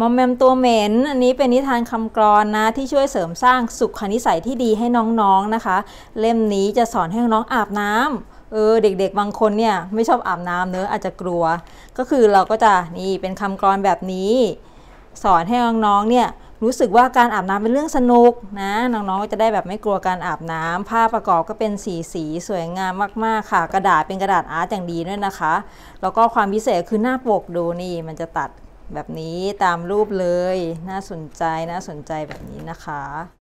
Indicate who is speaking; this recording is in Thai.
Speaker 1: มอมแมมตัวเหม็นอันนี้เป็นนิทานคำกรอนนะที่ช่วยเสริมสร้างสุขนิสัยที่ดีให้น้องๆนะคะ เล่มนี้จะสอนให้น้องอาบน้ำเออเด็กๆบางคนเนี่ยไม่ชอบอาบน้ำเนอ้ออาจจะกลัว ก็คือเราก็จะนี่เป็นคำกรอนแบบนี้ สอนให้น้องๆเนี่ยรู้สึกว่าการอาบน้ำเป็นเรื่องสนุกนะน้องๆก็จะได้แบบไม่กลัวการอาบน้ำผ้าประกอบก็เป็นสีสี สวยงามมาก ๆค่ะกระดาษเป็นกระดาษอาร์ตอย่างดีด้วยนะคะ แล้วก็ความพิเศษคือหน้าปกดูนี่มันจะตัดแบบนี้ตามรูปเลย น่าสนใจน่าสนใจแบบนี้นะคะ